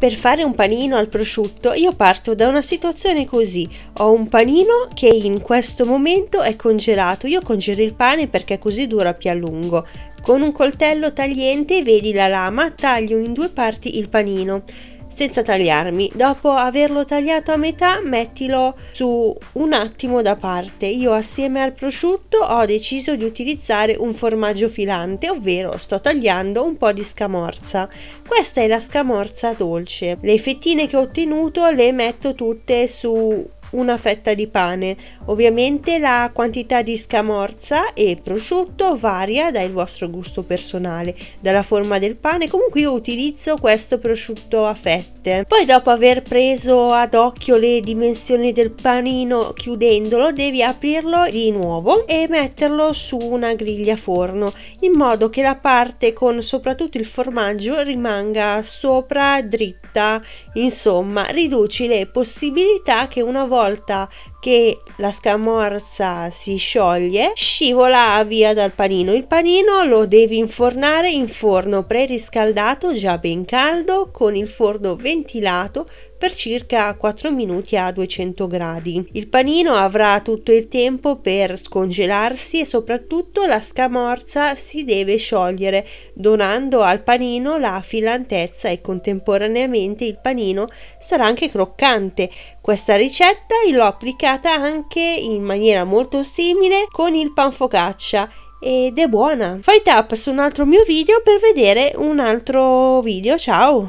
Per fare un panino al prosciutto io parto da una situazione così, ho un panino che in questo momento è congelato, io congelo il pane perché così dura più a lungo. Con un coltello tagliente vedi la lama, taglio in due parti il panino senza tagliarmi. Dopo averlo tagliato a metà, mettilo su un attimo da parte. Io assieme al prosciutto ho deciso di utilizzare un formaggio filante, ovvero sto tagliando un po' di scamorza. Questa è la scamorza dolce. Le fettine che ho ottenuto le metto tutte su una fetta di pane. Ovviamente la quantità di scamorza e prosciutto varia dal vostro gusto personale, dalla forma del pane. Comunque io utilizzo questo prosciutto a fette piatte. Poi dopo aver preso ad occhio le dimensioni del panino chiudendolo devi aprirlo di nuovo e metterlo su una griglia forno in modo che la parte con soprattutto il formaggio rimanga sopra dritta. Insomma riduci le possibilità che una volta che la scamorza si scioglie scivola via dal panino. Il panino lo devi infornare in forno preriscaldato già ben caldo con il forno 20 ventilato per circa 4 minuti a 200 gradi. Il panino avrà tutto il tempo per scongelarsi e soprattutto la scamorza si deve sciogliere donando al panino la filantezza e contemporaneamente il panino sarà anche croccante. Questa ricetta l'ho applicata anche in maniera molto simile con il pan focaccia ed è buona. Fai tap su un altro mio video per vedere un altro video. Ciao!